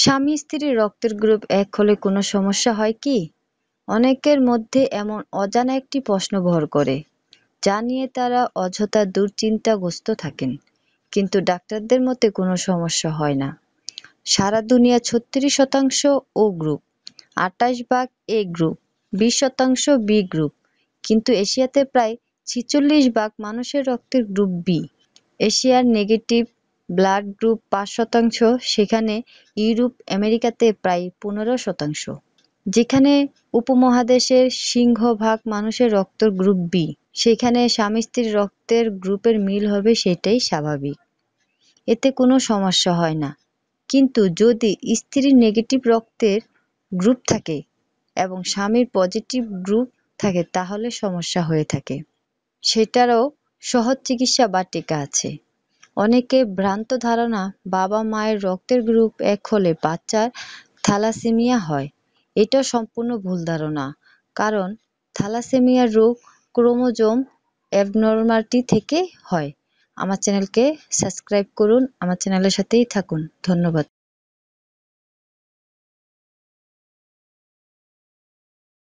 স্বামী স্ত্রীর রক্তের গ্রুপ এক হলে কোনো সমস্যা হয় কি অনেকের মধ্যে এমন অজানা একটি প্রশ্ন ভর করে যা নিয়ে তারা অযথা দুর্চিন্তাগ্রস্ত থাকেন কিন্তু ডাক্তারদের মতে কোনো সমস্যা হয় না সারা দুনিয়া ছত্রিশ শতাংশ ও গ্রুপ আটাশ ভাগ এ গ্রুপ বিশ শতাংশ বি গ্রুপ কিন্তু এশিয়াতে প্রায় ছিচল্লিশ ভাগ মানুষের রক্তের গ্রুপ বি এশিয়ার নেগেটিভ ব্লাড গ্রুপ পাঁচ শতাংশ সেখানে ইউরোপ আমেরিকাতে প্রায় পনেরো শতাংশ যেখানে উপমহাদেশের সিংহভাগ মানুষের রক্ত গ্রুপ বি সেখানে স্বামী স্ত্রীর রক্তের গ্রুপের মিল হবে সেটাই স্বাভাবিক এতে কোনো সমস্যা হয় না কিন্তু যদি স্ত্রীর নেগেটিভ রক্তের গ্রুপ থাকে এবং স্বামীর পজিটিভ গ্রুপ থাকে তাহলে সমস্যা হয়ে থাকে সেটারও সহজ চিকিৎসা বা টিকা আছে অনেকে ভ্রান্ত ধারণা বাবা-মায়ের রক্তের গ্রুপ এক হলে বাচ্চার থ্যালাসেমিয়া হয়। এটা সম্পূর্ণ ভুল ধারণা, কারণ থ্যালাসেমিয়া রোগ ক্রোমোজোম অ্যাবনর্মালিটি থেকে হয়। আমার চ্যানেলকে সাবস্ক্রাইব করুন, আমার চ্যানেলের সাথেই থাকুন, ধন্যবাদ।